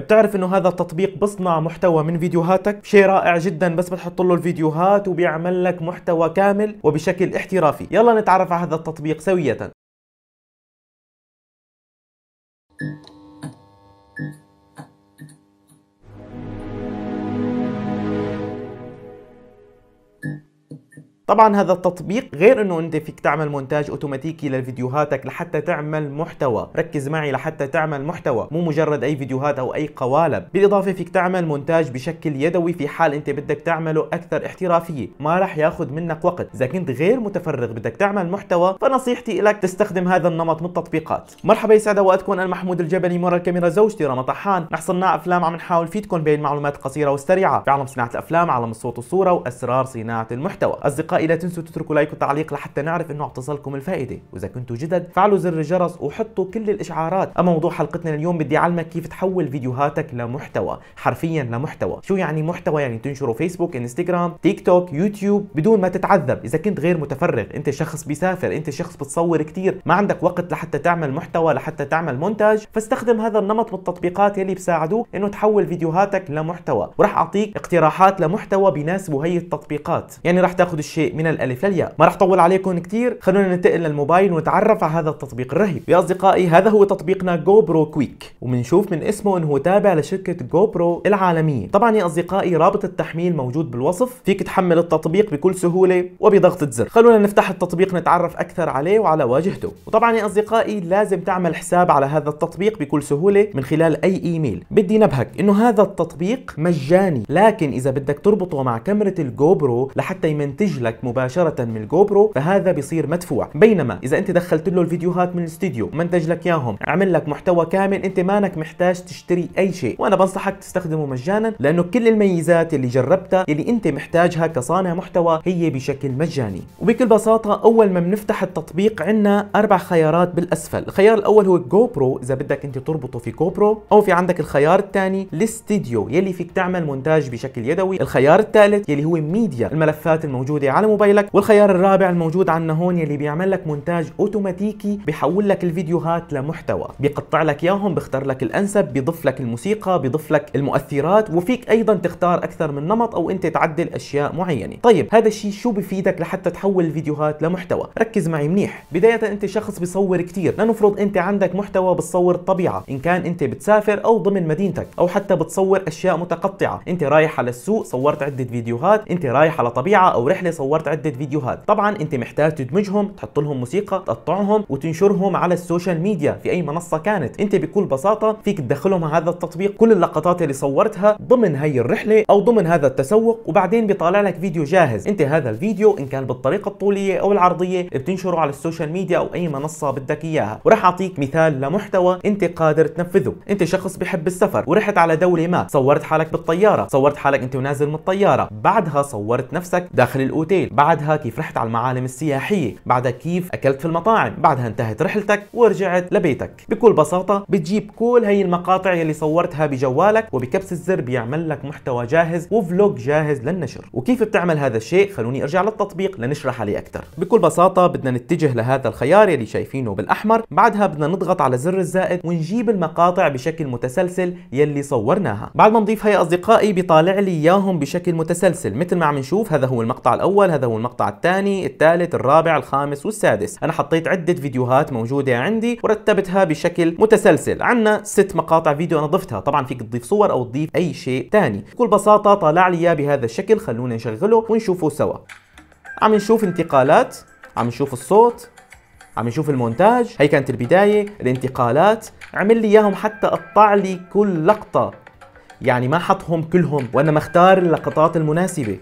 بتعرف انه هذا التطبيق بصنع محتوى من فيديوهاتك شيء رائع جدا بس بتحط له الفيديوهات وبيعمل لك محتوى كامل وبشكل احترافي يلا نتعرف على هذا التطبيق سوية طبعا هذا التطبيق غير انه انت فيك تعمل مونتاج اوتوماتيكي لفيديوهاتك لحتى تعمل محتوى ركز معي لحتى تعمل محتوى مو مجرد اي فيديوهات او اي قوالب بالاضافه فيك تعمل مونتاج بشكل يدوي في حال انت بدك تعمله اكثر احترافيه ما راح ياخذ منك وقت اذا كنت غير متفرغ بدك تعمل محتوى فنصيحتي لك تستخدم هذا النمط من التطبيقات مرحبا يسعد اوقاتكم انا محمود الجبلي مرة الكاميرا زوجتي رنا طحان نحن صناع افلام عم نحاول فيدكم بين معلومات قصيره وسريعه في عالم صناعه الافلام عالم الصوت والصوره واسرار صناعه المحتوى اصدقائي الحلقة لا تنسوا تتركوا لايك وتعليق لحتى نعرف إنه اعتصلكم تصلكم الفائدة وإذا كنتوا جدد فعلوا زر الجرس وحطوا كل الإشعارات أما موضوع حلقتنا اليوم بدي أعلمك كيف تحول فيديوهاتك لمحتوى حرفيا لمحتوى شو يعني محتوى يعني تنشره فيسبوك انستغرام تيك توك يوتيوب بدون ما تتعذب إذا كنت غير متفرغ أنت شخص بيسافر أنت شخص بتصور كتير ما عندك وقت لحتى تعمل محتوى لحتى تعمل مونتاج فاستخدم هذا النمط والتطبيقات يلي بساعدوك إنه تحول فيديوهاتك لمحتوى وراح أعطيك اقتراحات لمحتوى بيناسبوا هي التطبيقات يعني راح تاخذ الشيء من الالف للياء ما راح اطول عليكم كثير خلونا ننتقل للموبايل ونتعرف على هذا التطبيق الرهيب يا اصدقائي هذا هو تطبيقنا جو برو كويك وبنشوف من اسمه انه تابع لشركه جو برو العالميه طبعا يا اصدقائي رابط التحميل موجود بالوصف فيك تحمل التطبيق بكل سهوله وبضغطه زر خلونا نفتح التطبيق نتعرف اكثر عليه وعلى واجهته وطبعا يا اصدقائي لازم تعمل حساب على هذا التطبيق بكل سهوله من خلال اي ايميل بدي نبهك انه هذا التطبيق مجاني لكن اذا بدك تربطه مع كاميرا الجو برو لحتى يمنتج لك لك مباشره من الجو برو فهذا بيصير مدفوع بينما اذا انت دخلت له الفيديوهات من الاستديو منتج لك اياهم عمل لك محتوى كامل انت مانك محتاج تشتري اي شيء وانا بنصحك تستخدمه مجانا لانه كل الميزات اللي جربتها اللي انت محتاجها كصانع محتوى هي بشكل مجاني وبكل بساطه اول ما بنفتح التطبيق عندنا اربع خيارات بالاسفل الخيار الاول هو الجو برو اذا بدك انت تربطه في جو برو او في عندك الخيار الثاني الاستديو يلي فيك تعمل مونتاج بشكل يدوي الخيار الثالث يلي هو ميديا الملفات الموجوده على موبايلك والخيار الرابع الموجود عندنا هون يلي بيعمل لك مونتاج اوتوماتيكي بيحول لك الفيديوهات لمحتوى بيقطع لك اياهم بيختار لك الانسب بيضيف لك الموسيقى بيضيف لك المؤثرات وفيك ايضا تختار اكثر من نمط او انت تعدل اشياء معينه طيب هذا الشيء شو بفيدك لحتى تحول الفيديوهات لمحتوى ركز معي منيح بدايه انت شخص بيصور كثير لنفرض انت عندك محتوى بتصور الطبيعه ان كان انت بتسافر او ضمن مدينتك او حتى بتصور اشياء متقطعه انت رايح على السوق صورت عده فيديوهات انت رايح على طبيعه او رحله صورت صورت عده فيديوهات طبعا انت محتاج تدمجهم تحط لهم موسيقى تقطعهم وتنشرهم على السوشيال ميديا في اي منصه كانت انت بكل بساطه فيك تدخلهم هذا التطبيق كل اللقطات اللي صورتها ضمن هي الرحله او ضمن هذا التسوق وبعدين بيطلع لك فيديو جاهز انت هذا الفيديو ان كان بالطريقه الطوليه او العرضيه بتنشره على السوشيال ميديا او اي منصه بدك اياها وراح اعطيك مثال لمحتوى انت قادر تنفذه انت شخص بحب السفر ورحت على دوله ما صورت حالك بالطياره صورت حالك انت ونازل من الطياره بعدها صورت نفسك داخل الاوتيل الليل بعدها كيف رحت على المعالم السياحية بعدها كيف أكلت في المطاعم بعدها انتهت رحلتك ورجعت لبيتك بكل بساطة بتجيب كل هي المقاطع يلي صورتها بجوالك وبكبس الزر بيعمل لك محتوى جاهز وفلوج جاهز للنشر وكيف بتعمل هذا الشيء خلوني ارجع للتطبيق لنشرح عليه اكثر بكل بساطه بدنا نتجه لهذا الخيار يلي شايفينه بالاحمر بعدها بدنا نضغط على زر الزائد ونجيب المقاطع بشكل متسلسل يلي صورناها بعد ما نضيف هي اصدقائي بيطالع لي اياهم بشكل متسلسل مثل ما عم نشوف هذا هو المقطع الاول الاول هذا هو المقطع الثاني الثالث الرابع الخامس والسادس انا حطيت عده فيديوهات موجوده عندي ورتبتها بشكل متسلسل عندنا ست مقاطع فيديو انا ضفتها طبعا فيك تضيف صور او تضيف اي شيء ثاني بكل بساطه طالع لي اياه بهذا الشكل خلونا نشغله ونشوفه سوا عم نشوف انتقالات عم نشوف الصوت عم نشوف المونتاج هي كانت البدايه الانتقالات عمل لي اياهم حتى قطع لي كل لقطه يعني ما حطهم كلهم وانما اختار اللقطات المناسبه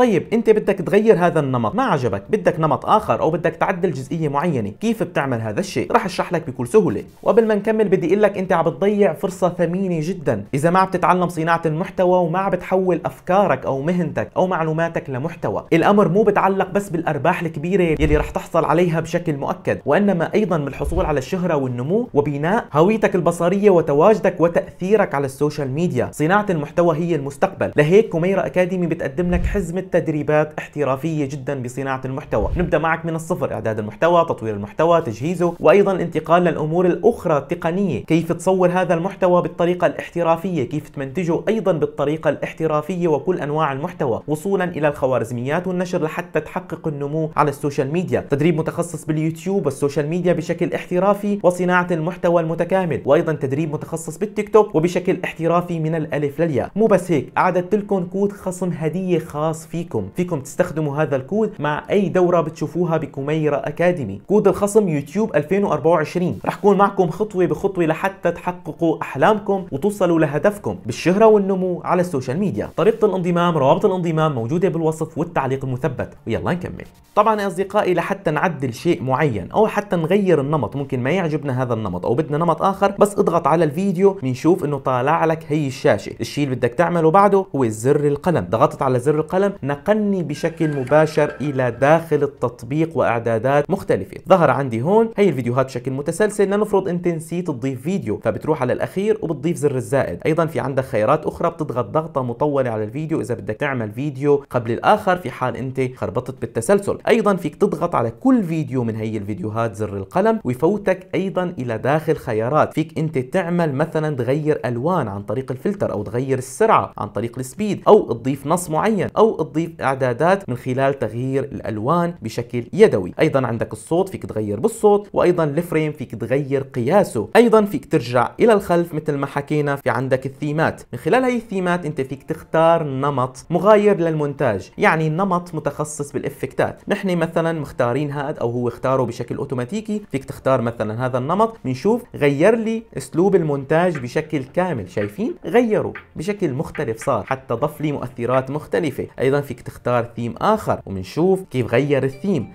طيب انت بدك تغير هذا النمط ما عجبك بدك نمط اخر او بدك تعدل جزئيه معينه كيف بتعمل هذا الشيء رح اشرح لك بكل سهوله وقبل ما نكمل بدي اقول لك انت عم بتضيع فرصه ثمينه جدا اذا ما عم تتعلم صناعه المحتوى وما عم بتحول افكارك او مهنتك او معلوماتك لمحتوى الامر مو بتعلق بس بالارباح الكبيره يلي رح تحصل عليها بشكل مؤكد وانما ايضا بالحصول على الشهره والنمو وبناء هويتك البصريه وتواجدك وتاثيرك على السوشيال ميديا صناعه المحتوى هي المستقبل لهيك كوميرا اكاديمي بتقدم لك حزمه تدريبات احترافية جدا بصناعة المحتوى نبدأ معك من الصفر إعداد المحتوى تطوير المحتوى تجهيزه وأيضا انتقال للأمور الأخرى التقنية كيف تصور هذا المحتوى بالطريقة الاحترافية كيف تمنتجه أيضا بالطريقة الاحترافية وكل أنواع المحتوى وصولا إلى الخوارزميات والنشر لحتى تحقق النمو على السوشيال ميديا تدريب متخصص باليوتيوب والسوشيال ميديا بشكل احترافي وصناعة المحتوى المتكامل وأيضا تدريب متخصص بالتيك توك وبشكل احترافي من الألف للياء مو بس هيك أعددت لكم كود خصم هدية خاص في فيكم فيكم تستخدموا هذا الكود مع اي دوره بتشوفوها بكميرا اكاديمي كود الخصم يوتيوب 2024 رح كون معكم خطوه بخطوه لحتى تحققوا احلامكم وتوصلوا لهدفكم بالشهره والنمو على السوشيال ميديا طريقه الانضمام روابط الانضمام موجوده بالوصف والتعليق المثبت ويلا نكمل طبعا يا اصدقائي لحتى نعدل شيء معين او حتى نغير النمط ممكن ما يعجبنا هذا النمط او بدنا نمط اخر بس اضغط على الفيديو بنشوف انه طالع لك هي الشاشه الشيء اللي بدك تعمله بعده هو زر القلم ضغطت على زر القلم نقلني بشكل مباشر إلى داخل التطبيق وإعدادات مختلفة ظهر عندي هون هي الفيديوهات بشكل متسلسل لنفرض أنت نسيت تضيف فيديو فبتروح على الأخير وبتضيف زر الزائد أيضا في عندك خيارات أخرى بتضغط ضغطة مطولة على الفيديو إذا بدك تعمل فيديو قبل الآخر في حال أنت خربطت بالتسلسل أيضا فيك تضغط على كل فيديو من هي الفيديوهات زر القلم ويفوتك أيضا إلى داخل خيارات فيك أنت تعمل مثلا تغير ألوان عن طريق الفلتر أو تغير السرعة عن طريق السبيد أو تضيف نص معين أو بتضيف اعدادات من خلال تغيير الالوان بشكل يدوي ايضا عندك الصوت فيك تغير بالصوت وايضا الفريم فيك تغير قياسه ايضا فيك ترجع الى الخلف مثل ما حكينا في عندك الثيمات من خلال هي الثيمات انت فيك تختار نمط مغاير للمونتاج يعني نمط متخصص بالافكتات نحن مثلا مختارين هذا او هو اختاره بشكل اوتوماتيكي فيك تختار مثلا هذا النمط بنشوف غير لي اسلوب المونتاج بشكل كامل شايفين غيره بشكل مختلف صار حتى ضف لي مؤثرات مختلفه ايضا فيك تختار ثيم اخر وبنشوف كيف غير الثيم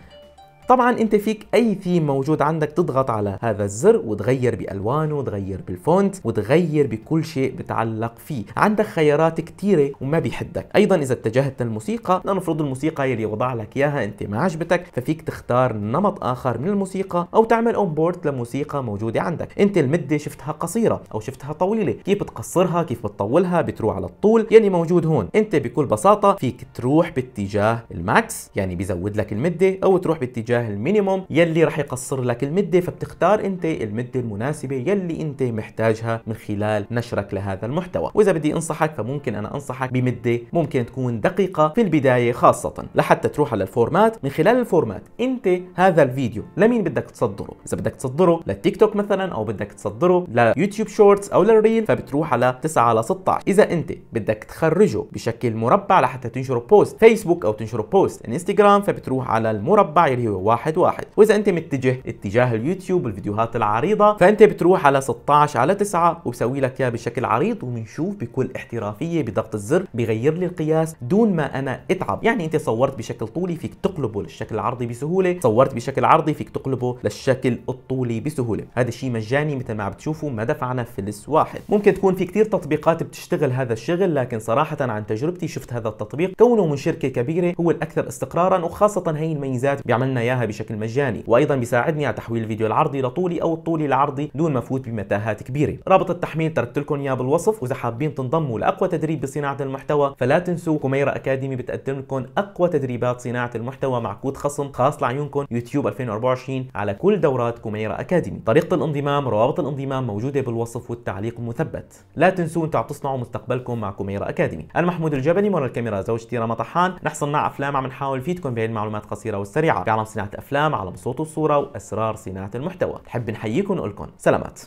طبعا انت فيك اي ثيم موجود عندك تضغط على هذا الزر وتغير بالوانه وتغير بالفونت وتغير بكل شيء بتعلق فيه عندك خيارات كثيره وما بيحدك ايضا اذا اتجهت للموسيقى لنفرض الموسيقى يلي وضع لك اياها انت ما عجبتك ففيك تختار نمط اخر من الموسيقى او تعمل اون بورد لموسيقى موجوده عندك انت المده شفتها قصيره او شفتها طويله كيف بتقصرها كيف بتطولها بتروح على الطول يلي موجود هون انت بكل بساطه فيك تروح باتجاه الماكس يعني بيزود لك المده او تروح باتجاه باتجاه المينيموم يلي راح يقصر لك المده فبتختار انت المده المناسبه يلي انت محتاجها من خلال نشرك لهذا المحتوى واذا بدي انصحك فممكن انا انصحك بمده ممكن تكون دقيقه في البدايه خاصه لحتى تروح على الفورمات من خلال الفورمات انت هذا الفيديو لمين بدك تصدره اذا بدك تصدره للتيك توك مثلا او بدك تصدره ليوتيوب شورتس او للريل فبتروح على 9 على 16 اذا انت بدك تخرجه بشكل مربع لحتى تنشره بوست فيسبوك او تنشره بوست انستغرام فبتروح على المربع اللي هو واحد واحد واذا انت متجه اتجاه اليوتيوب الفيديوهات العريضه فانت بتروح على 16 على 9 وبسوي لك اياه بشكل عريض وبنشوف بكل احترافيه بضغط الزر بغير لي القياس دون ما انا اتعب يعني انت صورت بشكل طولي فيك تقلبه للشكل العرضي بسهوله صورت بشكل عرضي فيك تقلبه للشكل الطولي بسهوله هذا الشيء مجاني مثل ما عم بتشوفوا ما دفعنا فلس واحد ممكن تكون في كثير تطبيقات بتشتغل هذا الشغل لكن صراحه عن تجربتي شفت هذا التطبيق كونه من شركه كبيره هو الاكثر استقرارا وخاصه هي الميزات بيعملنا إياها بشكل مجاني وأيضا بيساعدني على تحويل الفيديو العرضي لطولي أو الطولي لعرضي دون ما فوت بمتاهات كبيرة رابط التحميل تركت لكم إياه بالوصف وإذا حابين تنضموا لأقوى تدريب بصناعة المحتوى فلا تنسوا كوميرا أكاديمي بتقدم لكم أقوى تدريبات صناعة المحتوى مع كود خصم خاص لعيونكم يوتيوب 2024 على كل دورات كوميرا أكاديمي طريقة الانضمام روابط الانضمام موجودة بالوصف والتعليق المثبت لا تنسوا أنتم عم تصنعوا مستقبلكم مع كوميرا أكاديمي أنا محمود الجبني ورا الكاميرا زوجتي رمى طحان نحصل مع أفلام عم نحاول فيدكم بهي المعلومات القصيرة والسريعة بعالم صناعة أفلام على صوت وصوره وأسرار صناعة المحتوى نحب نحييكم ونقول سلامات